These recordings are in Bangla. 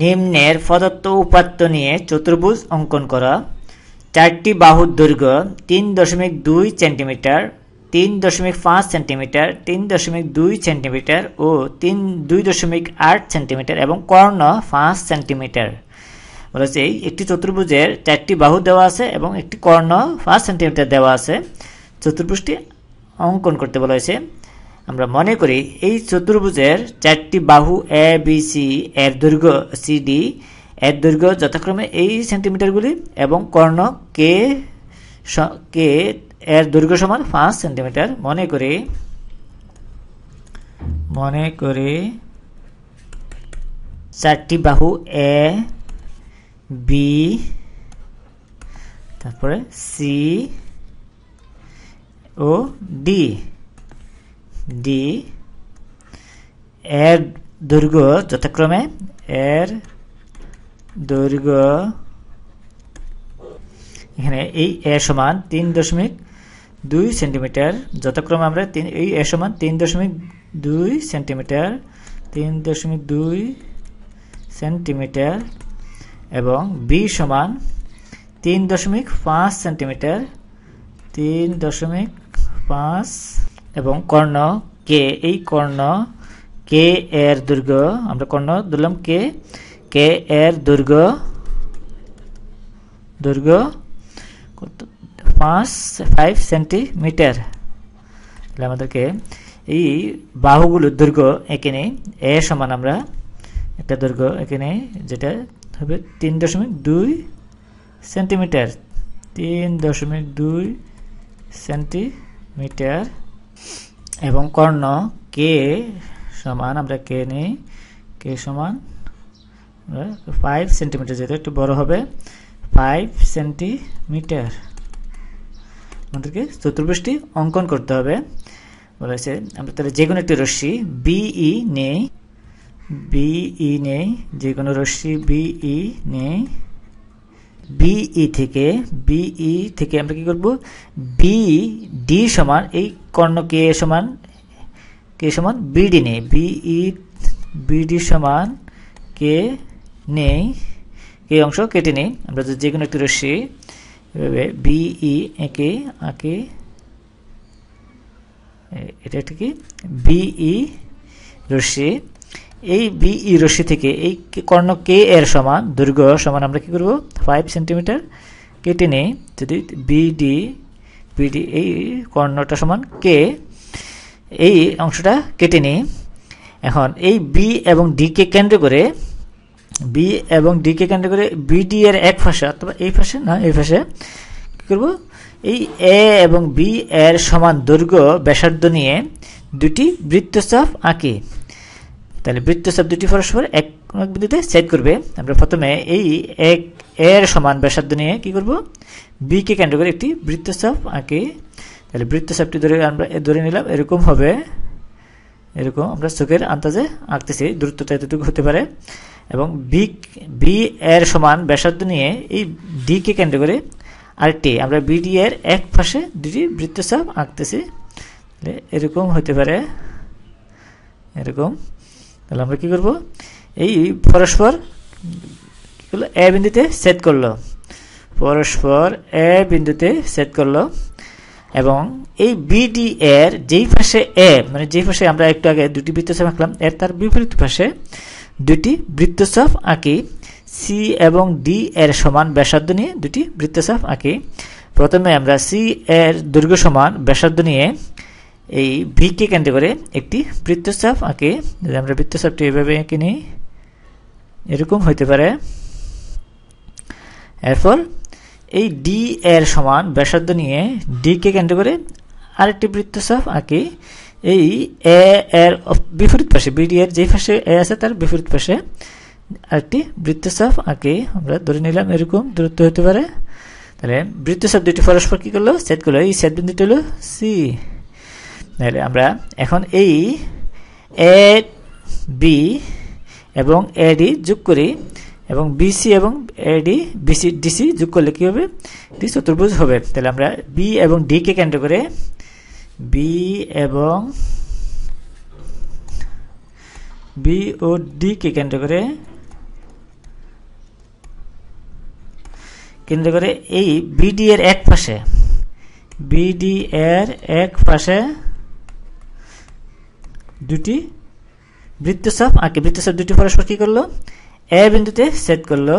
নিম্নের প্রদত্ত উপাত্ত নিয়ে চতুর্ভুজ অঙ্কন করা চারটি বাহুর দৈর্ঘ্য তিন দশমিক দুই সেন্টিমিটার তিন দশমিক পাঁচ সেন্টিমিটার তিন দশমিক দুই সেন্টিমিটার ও তিন দুই দশমিক আট সেন্টিমিটার এবং কর্ণ পাঁচ সেন্টিমিটার বলেছে এই একটি চতুর্ভুজের চারটি বাহু দেওয়া আছে এবং একটি কর্ণ পাঁচ সেন্টিমিটার দেওয়া আছে চতুর্ভুজটি অঙ্কন করতে বলা হয়েছে আমরা মনে করি এই চতুর্ভুজের চারটি বাহু এ বি সি এর দৈর্ঘ্য সি ডি এর দৈর্ঘ্য যথাক্রমে এই সেন্টিমিটারগুলি এবং কর্ণ কে কে এর দৈর্ঘ্য সমান পাঁচ সেন্টিমিটার মনে করি মনে করি চারটি বাহু এ বি তারপরে সি ও ডি ডি এর দৈর্ঘ্য যথাক্রমে এর দৈর্ঘ্য এখানে এই এ সমান তিন দশমিক দুই সেন্টিমিটার যথাক্রমে আমরা তিন এই এ সমান তিন দশমিক দুই সেন্টিমিটার তিন দশমিক দুই সেন্টিমিটার এবং বি সমান তিন দশমিক পাঁচ সেন্টিমিটার তিন দশমিক পাঁচ এবং কর্ণ কে এই কর্ণ কে এর দুর্গ আমরা কর্ণ ধরলাম কে কে এর দুর্গ দুর্গ পাঁচ ফাইভ সেন্টিমিটার তাহলে আমাদেরকে এই বাহুগুলো দুর্গ এখানে নেই এ সমান আমরা একটা দুর্গ এখানে নেই যেটা হবে তিন দশমিক দুই সেন্টিমিটার তিন দশমিক দুই সেন্টিমিটার এবং কর্ণ কে সমান আমরা কে নেই কে সমান ফাইভ সেন্টিমিটার যেহেতু একটু বড় হবে ফাইভ সেন্টিমিটার আমাদেরকে চতুর্ভুষ্টি অঙ্কন করতে হবে বলেছে আমরা তাহলে যে কোনো একটি রশ্মি বিই e নেই বিই e নেই যে কোনো রশ্মি বিই e নেই বিই e থেকে বিই e থেকে আমরা কি করব বি ডি সমান এই কর্ণ কে সমান কে সমান বিডি নেই বিই বিডি e, সমান কে নেই কে অংশ কেটে নেই আমরা যে কোনো একটি রশ্মি এভাবে বিই একে আঁকে এটা কি বিই রশ্মি এই বি ই রশ্মি থেকে এই কর্ণ কে এর সমান দৈর্ঘ্য সমান আমরা কী করব ফাইভ সেন্টিমিটার কেটে নিই যদি বিডি বিডি এই কর্ণটা সমান কে এই অংশটা কেটে নিই এখন এই বি এবং ডিকে কেন্দ্র করে বি এবং ডিকে কেন্দ্র করে বিডি এর এক ফাঁসে অথবা এই ফাঁসে না এই ফাঁসে কী করবো এই এ এবং বি এর সমান দৈর্ঘ্য ব্যাসার্ধ নিয়ে দুটি বৃত্তচাপ আঁকে তাহলে বৃত্তচাপ দুটি পরস্পর এক এক বিন্দুতে সেট করবে আমরা প্রথমে এই এক এর সমান ব্যাসার্ধ নিয়ে কি করব বি কে কেন্দ্র করে একটি বৃত্তচাপ আঁকি তাহলে চাপটি ধরে আমরা ধরে নিলাম এরকম হবে এরকম আমরা চোখের আন্দাজে আঁকতেছি দূরত্বটা এতটুকু হতে পারে এবং বি বি এর সমান ব্যাসার্ধ নিয়ে এই ডি কে কেন্দ্র করে আরেকটি আমরা বিডি এর এক পাশে দুটি বৃত্তচাপ আঁকতেছি এরকম হতে পারে এরকম তাহলে আমরা কি করব এই পরস্পর এ বিন্দুতে সেট করলো পরস্পর এ বিন্দুতে সেট করলো এবং এই বিডি e এর যেই পাশে এ মানে যেই পাশে আমরা একটু আগে দুটি বৃত্তচাপ আঁকলাম এর তার বিপরীত পাশে দুটি বৃত্তচাপ আঁকি সি এবং ডি এর সমান ব্যাসার্ধ নিয়ে দুটি বৃত্তচাপ আঁকি প্রথমে আমরা সি এর দৈর্ঘ্য সমান ব্যাসার্ধ নিয়ে এই ভিকে কেন্দ্র করে একটি বৃত্তচাপ আঁকে যদি আমরা বৃত্তচাপটি এভাবে এঁকে নিই এরকম হইতে পারে এরপর এই ডি এর সমান ব্যাসার্ধ নিয়ে ডিকে কেন্দ্র করে আরেকটি বৃত্তচাপ আঁকি এই এ এর বিপরীত পাশে বিডি এর যেই পাশে এ আছে তার বিপরীত পাশে আরেকটি বৃত্তচাপ আঁকে আমরা ধরে নিলাম এরকম দূরত্ব হতে পারে তাহলে বৃত্তচাপ দুটি পরস্পর কী করলো সেট করলো এই সেট বিন্দুটি হলো সি তাহলে আমরা এখন এই এ বি এবং এডি যোগ করি এবং বিসি এবং এডি বিসি ডিসি যোগ করলে কী হবে ডি চতুর্ভুজ হবে তাহলে আমরা বি এবং ডিকে কেন্দ্র করে বি এবং বি ও ডিকে কেন্দ্র করে কেন্দ্র করে এই বিডি এর এক পাশে বিডি এর এক পাশে দুটি বৃত্তচাপ আঁকে বৃত্তচাপ দুটি পরস্পর কি করলো এ বিন্দুতে সেট করলো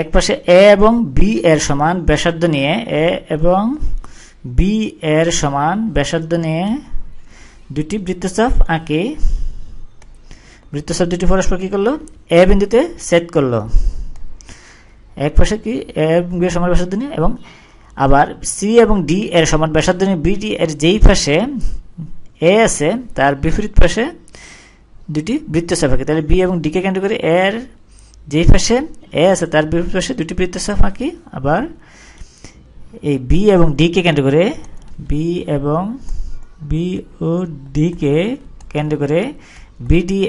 এক পাশে এ এবং বি এর সমান ব্যাসার্ধ নিয়ে এ এবং বি এর সমান ব্যাসার্ধ নিয়ে দুটি বৃত্তচাপ আঁকে বৃত্তচাপ দুটি পরস্পর কি করলো এ বিন্দুতে সেট করলো এক পাশে কি এ বি এর সমান ব্যাসার্ধ নিয়ে এবং আবার সি এবং ডি এর সমান ব্যাসার্ধ নিয়ে বিডি এর যেই পাশে এ আছে তার বিপরীত পাশে দুটি বৃত্তচাপ আঁকি তাহলে বি এবং ডিকে কেন্দ্র করে এর যেই পাশে এ আছে তার বিপরীত পাশে দুটি বৃত্তচাপ আঁকি আবার এই বি এবং ডিকে কেন্দ্র করে বি এবং বি ও ডিকে কেন্দ্র করে বিডি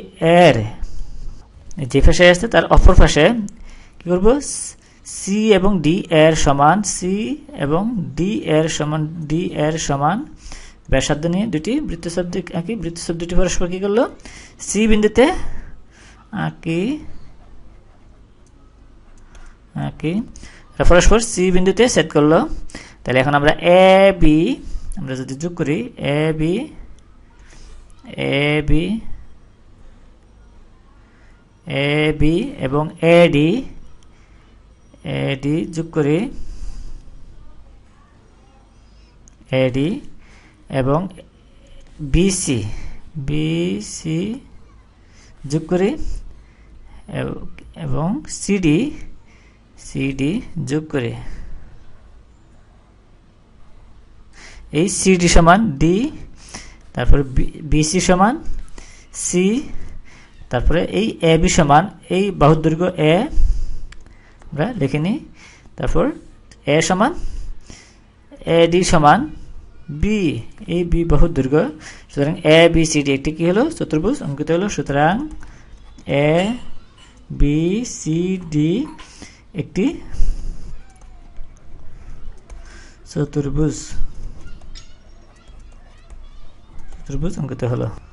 এর যে পাশে আসছে তার অপর পাশে কী করবো সি এবং ডি এর সমান সি এবং ডি এর সমান ডি এর সমান ব্যাসার্ধ নিয়ে দুটি বৃত্তশব্দ আঁকি বৃত্তশব্দ দুটি পরস্পর কী করলো সি বিন্দুতে আঁকি আঁকি পরস্পর সি বিন্দুতে সেট করলো তাহলে এখন আমরা এ বি আমরা যদি যোগ করি A B A B A B এবং এ ডি এডি যোগ করি এডি এবং বিসি বিসি যোগ করি এবং সিডি সিডি যোগ করি এই সিডি সমান ডি তারপরে বিসি সমান সি তারপরে এই এ বি সমান এই বাহুর এ আমরা লিখে নিই তারপর এ সমান এ ডি সমান বি এই বি বহু দুর্গ সুতরাং এ বি সি ডি একটি কী হলো চতুর্ভুজ অঙ্কিত হলো সুতরাং এ বি সি ডি একটি চতুর্ভুজ চতুর্ভুজ অঙ্কিত হলো